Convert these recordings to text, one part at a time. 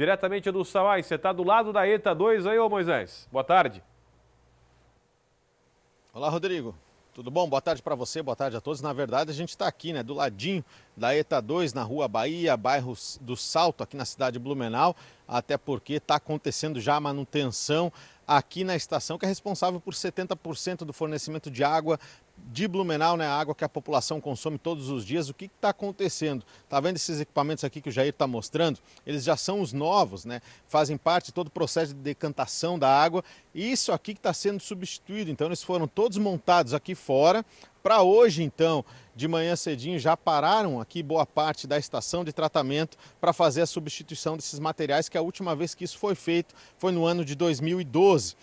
diretamente do Sawai. Você está do lado da ETA 2 aí, ô Moisés? Boa tarde. Olá, Rodrigo. Tudo bom? Boa tarde para você, boa tarde a todos. Na verdade, a gente está aqui, né, do ladinho da ETA 2, na Rua Bahia, bairro do Salto, aqui na cidade de Blumenau, até porque está acontecendo já a manutenção aqui na estação, que é responsável por 70% do fornecimento de água de Blumenau, né, a água que a população consome todos os dias, o que está acontecendo? Está vendo esses equipamentos aqui que o Jair está mostrando? Eles já são os novos, né? fazem parte de todo o processo de decantação da água. E Isso aqui que está sendo substituído, então eles foram todos montados aqui fora. Para hoje, então, de manhã cedinho, já pararam aqui boa parte da estação de tratamento para fazer a substituição desses materiais, que é a última vez que isso foi feito foi no ano de 2012.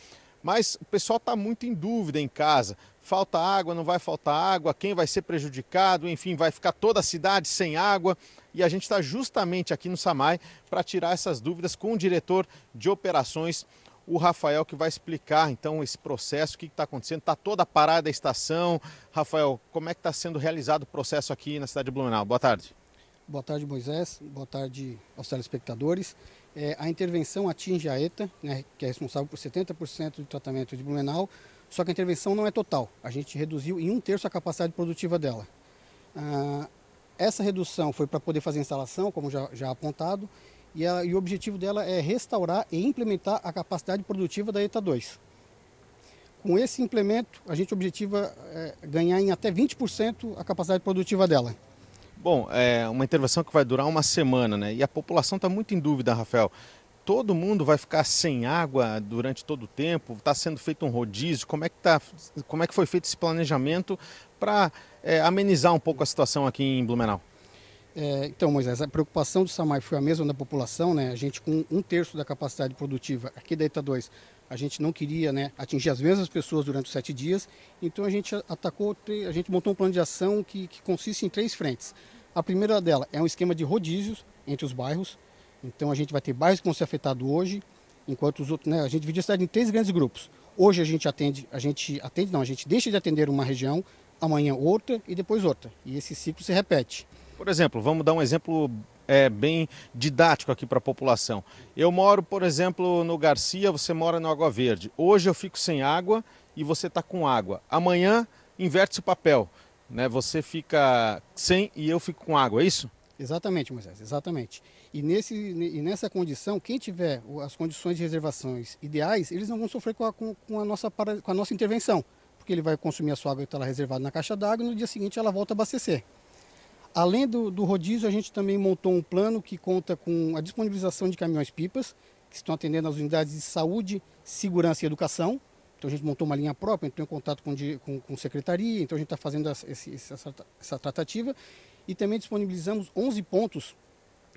Mas o pessoal está muito em dúvida em casa falta água, não vai faltar água, quem vai ser prejudicado, enfim, vai ficar toda a cidade sem água. E a gente está justamente aqui no Samai para tirar essas dúvidas com o diretor de operações, o Rafael, que vai explicar então esse processo, o que está acontecendo. Está toda parada a estação. Rafael, como é que está sendo realizado o processo aqui na cidade de Blumenau? Boa tarde. Boa tarde, Moisés. Boa tarde aos telespectadores. É, a intervenção atinge a ETA, né, que é responsável por 70% do tratamento de Blumenau. Só que a intervenção não é total. A gente reduziu em um terço a capacidade produtiva dela. Ah, essa redução foi para poder fazer a instalação, como já, já apontado, e, e, o objetivo dela é restaurar e implementar a capacidade produtiva da ETA 2. Com esse implemento, a gente objetiva é, ganhar em até 20% a capacidade produtiva dela. Bom, é uma intervenção que vai durar uma semana, né? E a população está muito em dúvida, Rafael todo mundo vai ficar sem água durante todo o tempo? Está sendo feito um rodízio? Como é que, tá, como é que foi feito esse planejamento para é, amenizar um pouco a situação aqui em Blumenau? É, então, Moisés, a preocupação do SAMAI foi a mesma da população, né? A gente com um terço da capacidade produtiva aqui da ETA 2, a gente não queria né, atingir as mesmas pessoas durante os sete dias, então a gente atacou, a gente montou um plano de ação que, que consiste em três frentes. A primeira dela é um esquema de rodízios entre os bairros, então a gente vai ter bairros que vão ser afetados hoje, enquanto os outros, né, a gente divide a cidade em três grandes grupos. Hoje a gente atende, a gente atende, não, a gente deixa de atender uma região, amanhã outra e depois outra. E esse ciclo se repete. Por exemplo, vamos dar um exemplo é, bem didático aqui para a população. Eu moro, por exemplo, no Garcia, você mora no Água Verde. Hoje eu fico sem água e você está com água. Amanhã inverte-se o papel. Né? Você fica sem e eu fico com água, é isso? Exatamente, Moisés, exatamente. E, nesse, e nessa condição, quem tiver as condições de reservações ideais, eles não vão sofrer com a, com, com a nossa, com a nossa intervenção, porque ele vai consumir a sua água que está lá reservada na caixa d'água e no dia seguinte ela volta a abastecer. Além do, do rodízio, a gente também montou um plano que conta com a disponibilização de caminhões-pipas, que estão atendendo as unidades de saúde, segurança e educação, então a gente montou uma linha própria, entrou em contato com, com, com secretaria, então a gente está fazendo essa, essa, essa, tratativa e também disponibilizamos 11 pontos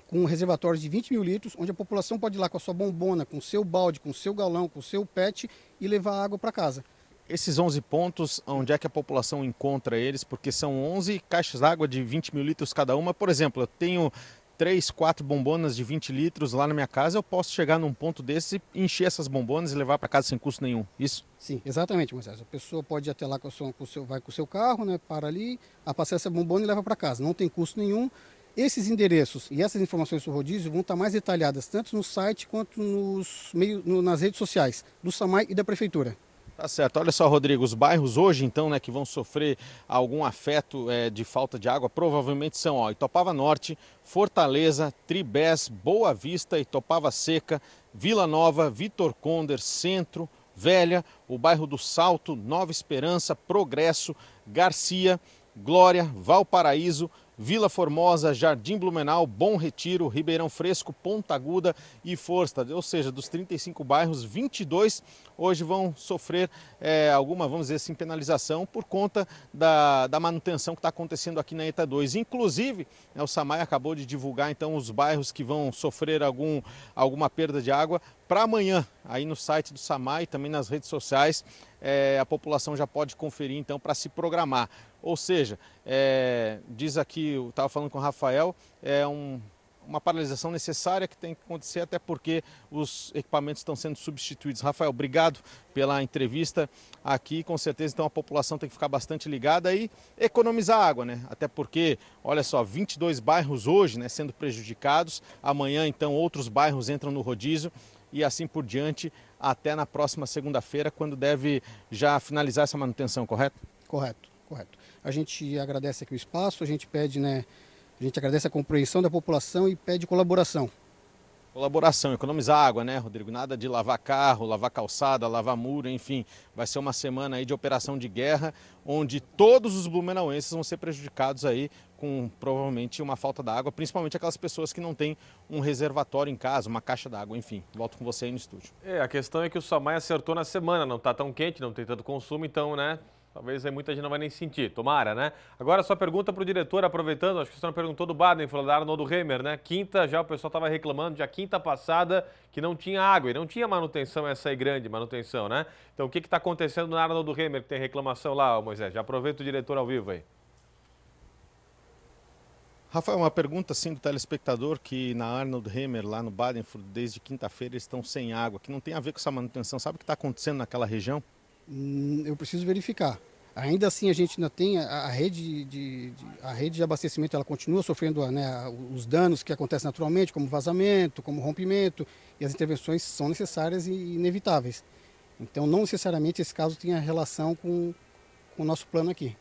com reservatórios de 20 mil litros, onde a população pode ir lá com a sua bombona, com o seu balde, com o seu galão, com o seu pet e levar água para casa. Esses 11 pontos, onde é que a população encontra eles? Porque são 11 caixas d'água de 20 mil litros cada uma. Por exemplo, eu tenho três, quatro bombonas de 20 litros lá na minha casa, eu posso chegar num ponto desse, encher essas bombonas e levar para casa sem custo nenhum. Isso? Sim, exatamente, Moisés. A pessoa pode ir até lá com o seu, vai com o seu carro, né, para ali, passar essa bombona e leva para casa. Não tem custo nenhum. Esses endereços e essas informações do rodízio vão estar mais detalhadas tanto no site quanto nos meios, no, nas redes sociais do SAMAI e da Prefeitura. Tá certo. Olha só, Rodrigo, os bairros hoje, então, né, que vão sofrer algum afeto é, de falta de água, provavelmente são ó, Itopava Norte, Fortaleza, Tribés, Boa Vista, Itopava Seca, Vila Nova, Vitor Conder, Centro, Velha, o bairro do Salto, Nova Esperança, Progresso, Garcia, Glória, Valparaíso, Vila Formosa, Jardim Blumenau, Bom Retiro, Ribeirão Fresco, Ponta Aguda e Força, Ou seja, dos 35 bairros, 22 hoje vão sofrer é, alguma, vamos dizer assim, penalização por conta da, da manutenção que está acontecendo aqui na ETA 2. Inclusive, né, o Samay acabou de divulgar então os bairros que vão sofrer algum, alguma perda de água para amanhã, aí no site do SAMAI, também nas redes sociais, é, a população já pode conferir então para se programar. Ou seja, é, diz aqui, eu estava falando com o Rafael, é um uma paralisação necessária que tem que acontecer, até porque os equipamentos estão sendo substituídos. Rafael, obrigado pela entrevista aqui. Com certeza, então, a população tem que ficar bastante ligada e economizar água, né? Até porque, olha só, 22 bairros hoje né, sendo prejudicados. Amanhã, então, outros bairros entram no rodízio e assim por diante até na próxima segunda-feira, quando deve já finalizar essa manutenção, correto? Correto, correto. A gente agradece aqui o espaço, a gente pede, né? A gente agradece a compreensão da população e pede colaboração. Colaboração, economizar água, né, Rodrigo? Nada de lavar carro, lavar calçada, lavar muro, enfim. Vai ser uma semana aí de operação de guerra, onde todos os blumenauenses vão ser prejudicados aí com provavelmente uma falta d'água, principalmente aquelas pessoas que não têm um reservatório em casa, uma caixa d'água, enfim. Volto com você aí no estúdio. É, a questão é que o Samay acertou na semana, não está tão quente, não tem tanto consumo, então, né, Talvez aí muita gente não vai nem sentir, tomara, né? Agora só pergunta para o diretor, aproveitando, acho que você não perguntou do Baden, falou da Arnoldo Reimer, né? Quinta, já o pessoal estava reclamando, já quinta passada, que não tinha água e não tinha manutenção, essa aí grande manutenção, né? Então o que está acontecendo na Arnoldo Reimer, que tem reclamação lá, Moisés? Já aproveita o diretor ao vivo aí. Rafael, uma pergunta assim do telespectador que na Arnold Remer, lá no Baden, desde quinta-feira, estão sem água, que não tem a ver com essa manutenção. Sabe o que está acontecendo naquela região? Hum, eu preciso verificar. Ainda assim, a gente ainda tem a, a rede de, de, a rede de abastecimento, ela continua sofrendo né, os danos que acontecem naturalmente, como vazamento, como rompimento, e as intervenções são necessárias e inevitáveis. Então, não necessariamente esse caso tem relação com, com o nosso plano aqui.